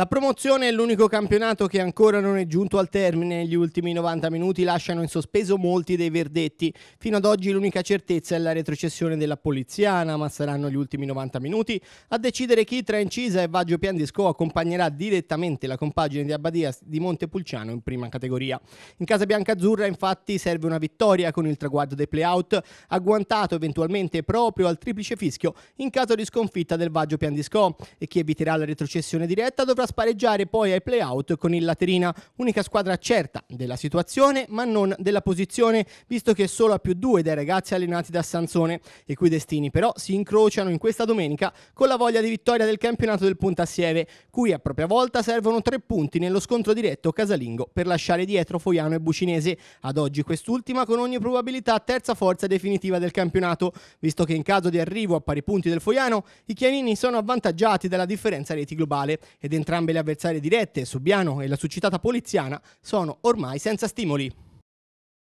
La promozione è l'unico campionato che ancora non è giunto al termine. Gli ultimi 90 minuti lasciano in sospeso molti dei verdetti. Fino ad oggi l'unica certezza è la retrocessione della Poliziana, ma saranno gli ultimi 90 minuti a decidere chi tra Incisa e Vaggio Piandisco accompagnerà direttamente la compagine di Abbadia di Montepulciano in prima categoria. In casa biancazzurra infatti serve una vittoria con il traguardo dei playout, agguantato eventualmente proprio al triplice fischio in caso di sconfitta del Vaggio Piandisco e chi eviterà la retrocessione diretta dovrà spareggiare poi ai playout con il Laterina, unica squadra certa della situazione ma non della posizione, visto che è solo a più due dai ragazzi allenati da Sansone, i cui destini però si incrociano in questa domenica con la voglia di vittoria del campionato del Puntassieve, cui a propria volta servono tre punti nello scontro diretto casalingo per lasciare dietro Foiano e Bucinese, ad oggi quest'ultima con ogni probabilità terza forza definitiva del campionato, visto che in caso di arrivo a pari punti del Foiano i Chianini sono avvantaggiati dalla differenza reti globale ed entrambi Entrambe le avversarie dirette, Subiano e la succitata poliziana, sono ormai senza stimoli.